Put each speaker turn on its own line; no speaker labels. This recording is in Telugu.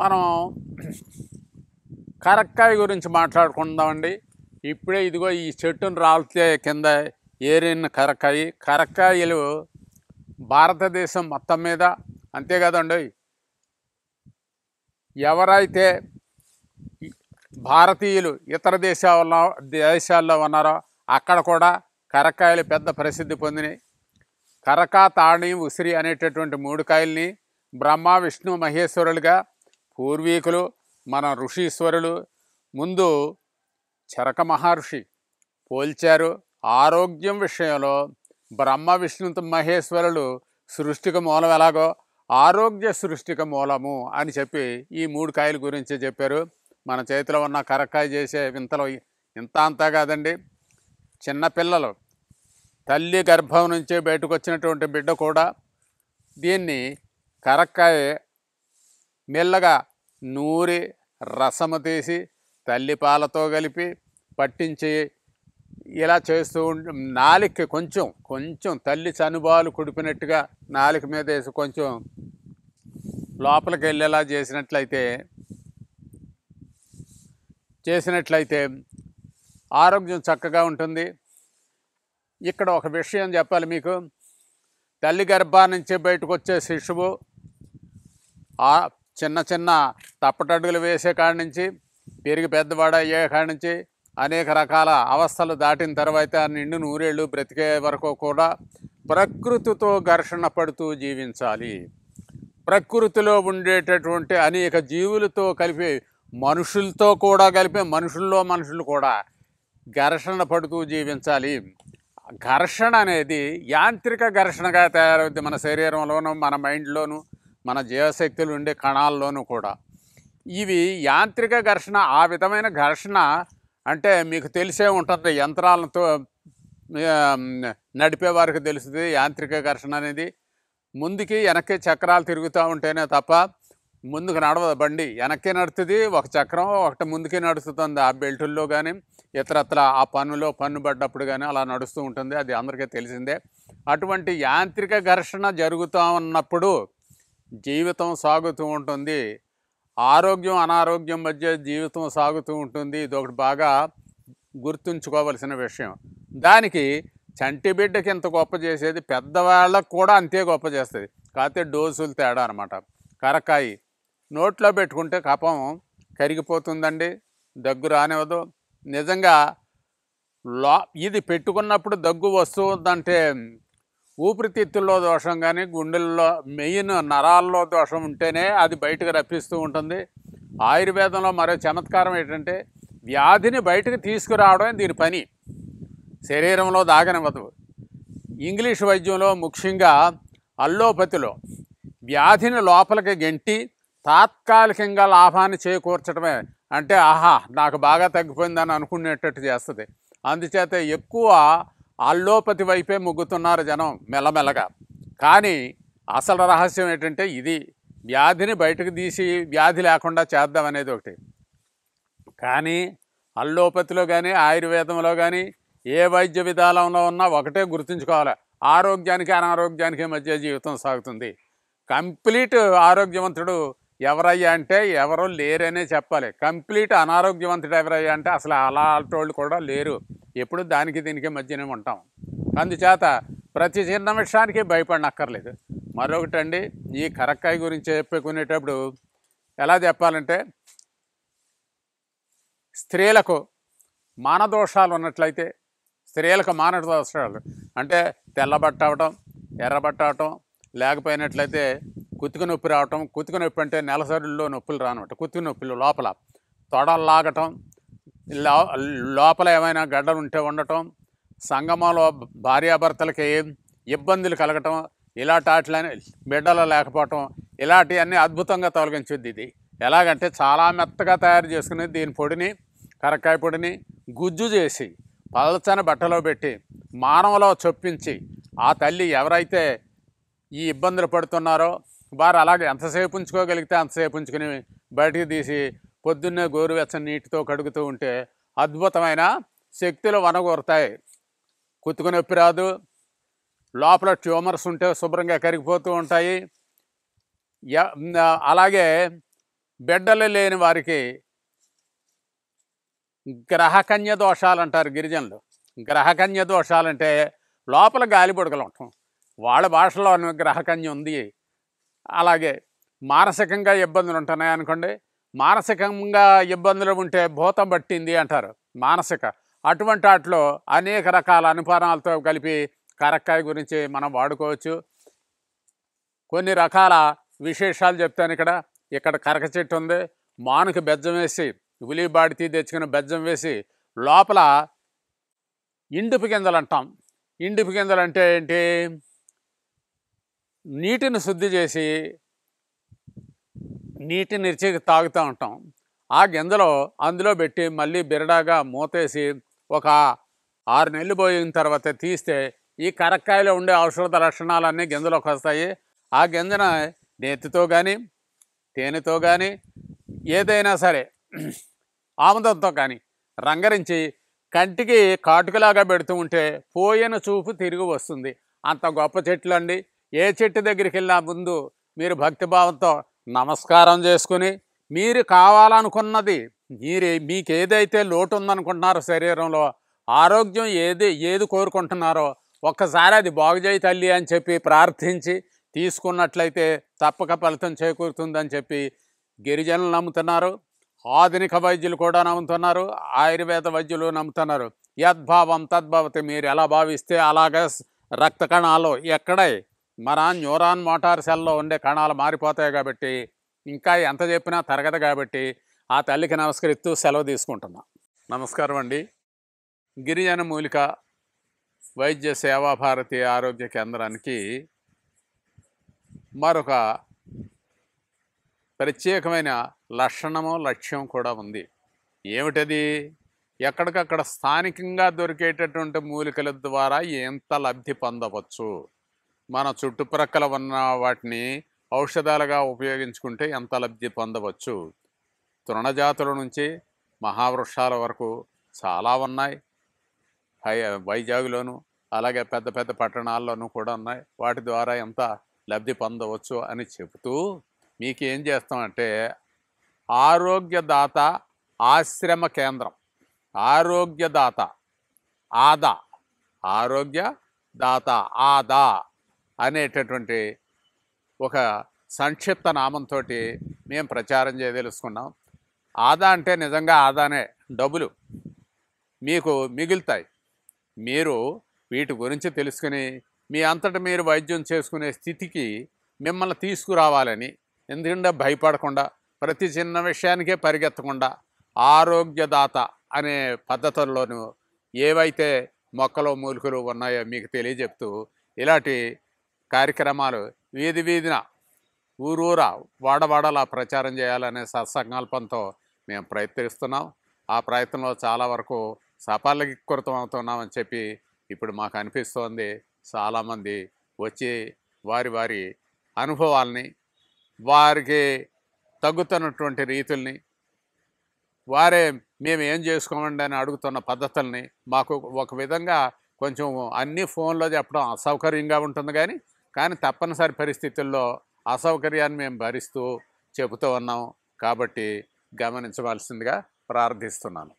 మనం కరక్కాయ గురించి మాట్లాడుకుందామండి ఇప్పుడే ఇదిగో ఈ చెట్టును రాలితే కింద ఏరిన కరక్కాయి కరక్కాయలు భారతదేశం మొత్తం మీద అంతే కదండి ఎవరైతే భారతీయులు ఇతర దేశాల్లో దేశాల్లో ఉన్నారో అక్కడ కూడా కరక్కాయలు పెద్ద ప్రసిద్ధి పొందినాయి కరక తాణి ఉసిరి అనేటటువంటి మూడు కాయల్ని బ్రహ్మ విష్ణు మహేశ్వరులుగా పూర్వీకులు మన ఋషీశ్వరులు ముందు చరక మహర్షి పోల్చారు ఆరోగ్యం విషయంలో బ్రహ్మ విష్ణు మహేశ్వరులు సృష్టికి మూలం ఎలాగో ఆరోగ్య సృష్టిక మూలము అని చెప్పి ఈ మూడు కాయల గురించి చెప్పారు మన చేతిలో ఉన్న కరక్కాయ చేసే వింతలు ఇంత అంతా కాదండి చిన్నపిల్లలు తల్లి గర్భం నుంచే బయటకు వచ్చినటువంటి బిడ్డ కూడా దీన్ని కరక్కాయ మెల్లగా నూరి రసము తీసి తల్లిపాలతో కలిపి పట్టించి ఇలా చేస్తూ నాలికి కొంచెం కొంచెం తల్లి చనుబాలు కుడిపినట్టుగా నాలిక మీద వేసి కొంచెం లోపలికి వెళ్ళేలా చేసినట్లయితే చేసినట్లయితే ఆరోగ్యం చక్కగా ఉంటుంది ఇక్కడ ఒక విషయం చెప్పాలి మీకు తల్లి గర్భా నుంచి బయటకు వచ్చే శిశువు చిన్న చిన్న తప్పటడుగులు వేసే కాడి నుంచి పెరిగి పెద్దవాడ అయ్యే కాడి నుంచి అనేక రకాల అవస్థలు దాటిన తర్వాత నిండు నూరేళ్ళు బ్రతికే వరకు కూడా ప్రకృతితో ఘర్షణ పడుతూ జీవించాలి ప్రకృతిలో ఉండేటటువంటి అనేక జీవులతో కలిపి మనుషులతో కూడా కలిపి మనుషుల్లో మనుషులు కూడా ఘర్షణ పడుతూ జీవించాలి ఘర్షణ అనేది యాంత్రిక ఘర్షణగా తయారవుద్ది మన శరీరంలోనూ మన మైండ్లోనూ మన జీవశక్తులు ఉండే కణాల్లోనూ కూడా ఇవి యాంత్రిక ఘర్షణ ఆ విధమైన ఘర్షణ అంటే మీకు తెలిసే ఉంటుంది యంత్రాలతో నడిపే వారికి తెలుస్తుంది యాంత్రిక ఘర్షణ అనేది ముందుకి వెనక్కి చక్రాలు తిరుగుతూ ఉంటేనే తప్ప ముందుకు నడవదు బండి వెనక్కి నడుతుంది ఒక చక్రం ఒకటి ముందుకే నడుస్తుంది ఆ బెల్టుల్లో కానీ ఇతరత్ర ఆ పన్నులో పన్ను పడ్డప్పుడు కానీ అలా నడుస్తూ ఉంటుంది అది అందరికీ తెలిసిందే అటువంటి యాంత్రిక ఘర్షణ జరుగుతూ ఉన్నప్పుడు జీవితం సాగుతూ ఉంటుంది ఆరోగ్యం అనారోగ్యం మధ్య జీవితం సాగుతూ ఉంటుంది ఇది ఒకటి బాగా గుర్తుంచుకోవలసిన విషయం దానికి చంటి బిడ్డకి ఇంత గొప్ప చేసేది పెద్దవాళ్ళకు కూడా అంతే గొప్ప చేస్తుంది కాకపోతే డోసులు తేడా అనమాట కరకాయి నోట్లో పెట్టుకుంటే కపం కరిగిపోతుందండి దగ్గు రానివ్వదు నిజంగా లా ఇది పెట్టుకున్నప్పుడు దగ్గు వస్తుందంటే ఊపిరితిత్తుల్లో దోషం కానీ గుండెల్లో మెయిన్ నరాల్లో దోషం ఉంటేనే అది బయటకు రప్పిస్తూ ఉంటుంది ఆయుర్వేదంలో మరో చమత్కారం ఏంటంటే వ్యాధిని బయటకు తీసుకురావడమే దీని పని శరీరంలో దాగనివ్వదు ఇంగ్లీష్ వైద్యంలో ముఖ్యంగా అల్లోపతిలో వ్యాధిని లోపలికి గెంటి తాత్కాలికంగా లాభాన్ని చేకూర్చడమే అంటే ఆహా నాకు బాగా తగ్గిపోయిందని అనుకునేటట్టు చేస్తుంది అందుచేత ఎక్కువ అల్లోపతి వైపే మొగ్గుతున్నారు జనం మెల్లమెల్లగా కానీ అసలు రహస్యం ఏంటంటే ఇది వ్యాధిని బయటకు తీసి వ్యాధి లేకుండా చేద్దాం అనేది ఒకటి కానీ అల్లోపతిలో కానీ ఆయుర్వేదంలో కానీ ఏ వైద్య విధానంలో ఉన్నా ఒకటే గుర్తుంచుకోవాలి ఆరోగ్యానికి అనారోగ్యానికి మధ్య జీవితం సాగుతుంది కంప్లీట్ ఆరోగ్యవంతుడు ఎవరయ్యా అంటే ఎవరో లేరనే చెప్పాలి కంప్లీట్ అనారోగ్యవంతుడు ఎవరయ్యా అంటే అసలు అలాంటి వాళ్ళు కూడా లేరు ఎప్పుడు దానికి దీనికి మధ్యనే ఉంటాం అందుచేత ప్రతి చిన్న విషయానికి భయపడినక్కర్లేదు మరొకటి అండి ఈ కరక్కాయ గురించి చెప్పుకునేటప్పుడు ఎలా చెప్పాలంటే స్త్రీలకు మానదోషాలు ఉన్నట్లయితే స్త్రీలకు మానదోషాలు అంటే తెల్లబట్ట అవటం ఎర్రబట్ట అవటం లేకపోయినట్లయితే కుతుకు నొప్పి రావటం కుతుకు నొప్పి అంటే నెలసరుల్లో నొప్పులు రానమాట కుతుకు నొప్పులు లోపల తొడలు లాగటం లోపల ఏమైనా గడ్డలు ఉంటే ఉండటం సంగమంలో భార్యాభర్తలకి ఇబ్బందులు కలగటం ఇలాంటి వాటిలో బిడ్డలు లేకపోవటం ఇలాంటివన్నీ అద్భుతంగా తొలగించుద్ది ఇది ఎలాగంటే చాలా మెత్తగా తయారు చేసుకుని దీని పొడిని కరక్కాయ పొడిని గుజ్జు చేసి పలచని బట్టలో పెట్టి మానవలో చొప్పించి ఆ తల్లి ఎవరైతే ఈ ఇబ్బందులు పడుతున్నారో వారు అలాగే ఎంతసేపు ఉంచుకోగలిగితే అంతసేపు ఉంచుకుని బయటికి తీసి పొద్దున్నే గోరువెచ్చని నీటితో కడుగుతూ ఉంటే అద్భుతమైన శక్తులు వనగూరుతాయి కుత్తుకు నొప్పి రాదు లోపల ట్యూమర్స్ ఉంటే శుభ్రంగా కరిగిపోతూ ఉంటాయి అలాగే బిడ్డలు లేని వారికి గ్రహకన్య దోషాలు అంటారు గిరిజనులు గ్రహకన్య దోషాలంటే లోపల గాలిబుడగలు ఉంటాం వాళ్ళ భాషలో గ్రహకన్య ఉంది అలాగే మానసికంగా ఇబ్బందులు ఉంటున్నాయి అనుకోండి మానసికంగా ఇబ్బందులు ఉంటే భూతం పట్టింది అంటారు మానసిక అటువంటి వాటిలో అనేక రకాల అనుపానాలతో కలిపి కరక్కాయ గురించి మనం వాడుకోవచ్చు కొన్ని రకాల విశేషాలు చెప్తాను ఇక్కడ ఇక్కడ కరక చెట్టు ఉంది మానుకు బెజ్జం వేసి ఉలిబాడితి తెచ్చుకుని బెజ్జం వేసి లోపల ఇండుపు గింజలు అంటాం ఇండుపు గింజలు అంటే ఏంటి నీటిని శుద్ధి చేసి నీటిని ఇచ్చి తాగుతూ ఉంటాం ఆ గింజలో అందులో పెట్టి మళ్ళీ బిరడాగా మూతేసి ఒక ఆరు నెలలు పోయిన తర్వాత తీస్తే ఈ కరక్కాయలో ఉండే ఔషధ లక్షణాలన్నీ గింజలోకి వస్తాయి ఆ గింజన నేతితో కానీ తేనెతో కానీ ఏదైనా సరే ఆముదంతో కానీ రంగరించి కంటికి కాటుకలాగా పెడుతూ ఉంటే పోయిన చూపు తిరిగి వస్తుంది అంత గొప్ప చెట్లు అండి ఏ చెట్టు దగ్గరికి వెళ్ళినా ముందు మీరు భక్తిభావంతో నమస్కారం చేసుకుని మీరు కావాలనుకున్నది మీరే మీకు ఏదైతే లోటు ఉందనుకుంటున్నారో శరీరంలో ఆరోగ్యం ఏది ఏది కోరుకుంటున్నారో ఒక్కసారి అది బాగు చేయి తల్లి అని చెప్పి ప్రార్థించి తీసుకున్నట్లయితే తప్పక ఫలితం చేకూరుతుందని చెప్పి గిరిజనులు నమ్ముతున్నారు ఆధునిక వైద్యులు కూడా నమ్ముతున్నారు ఆయుర్వేద వైద్యులు నమ్ముతున్నారు యద్భావం తద్భవతి మీరు ఎలా భావిస్తే అలాగే రక్త కణాలు ఎక్కడై మన న్యూరాన్ మోటార్ సెల్లో ఉండే కణాలు మారిపోతాయి కాబట్టి ఇంకా ఎంత చెప్పినా తరగదు కాబట్టి ఆ తల్లికి నమస్కరిస్తూ సెలవు తీసుకుంటున్నా నమస్కారం అండి గిరిజన మూలిక వైద్య సేవా భారతి ఆరోగ్య కేంద్రానికి మరొక ప్రత్యేకమైన లక్షణము లక్ష్యం కూడా ఉంది ఏమిటది ఎక్కడికక్కడ స్థానికంగా దొరికేటటువంటి మూలికల ద్వారా ఎంత లబ్ధి పొందవచ్చు మన చుట్టుప్రక్కల ఉన్న వాటిని ఔషధాలుగా ఉపయోగించుకుంటే ఎంత లబ్ధి పొందవచ్చు తృణజాతుల నుంచి మహావృక్షాల వరకు చాలా ఉన్నాయి హై వైజాగ్లోను అలాగే పెద్ద పెద్ద పట్టణాల్లోనూ కూడా ఉన్నాయి వాటి ద్వారా ఎంత లబ్ధి పొందవచ్చు అని చెబుతూ మీకు ఏం చేస్తామంటే ఆరోగ్యదాత ఆశ్రమ కేంద్రం ఆరోగ్యదాత ఆదా ఆరోగ్య దాత ఆదా అనేటటువంటి ఒక సంక్షిప్త నామంతో మేము ప్రచారం చేయదలుచుకున్నాం ఆదా అంటే నిజంగా ఆదానే డబ్బులు మీకు మిగులుతాయి మీరు వీటి గురించి తెలుసుకుని మీ అంతటా మీరు వైద్యం చేసుకునే స్థితికి మిమ్మల్ని తీసుకురావాలని ఎందుకంటే భయపడకుండా ప్రతి చిన్న విషయానికే పరిగెత్తకుండా ఆరోగ్యదాత అనే పద్ధతుల్లోనూ ఏవైతే మొక్కలు మూలికలు ఉన్నాయో మీకు తెలియజెప్తూ ఇలాంటి కార్యక్రమాలు వీధి వీధిన ఊరూరా వాడవాడలా ప్రచారం చేయాలనే సత్సంకల్పంతో మేము ప్రయత్నిస్తున్నాం ఆ ప్రయత్నంలో చాలా వరకు సఫలీకృతం అవుతున్నామని చెప్పి ఇప్పుడు మాకు అనిపిస్తోంది చాలామంది వచ్చి వారి వారి అనుభవాల్ని వారికి తగ్గుతున్నటువంటి రీతుల్ని వారే మేము ఏం చేసుకోమండి అని అడుగుతున్న పద్ధతుల్ని మాకు ఒక విధంగా కొంచెం అన్ని ఫోన్లో చెప్పడం అసౌకర్యంగా ఉంటుంది కానీ కానీ తప్పనిసరి పరిస్థితుల్లో అసౌకర్యాన్ని మేము భరిస్తూ చెబుతూ ఉన్నాం కాబట్టి గమనించవలసిందిగా ప్రార్థిస్తున్నాను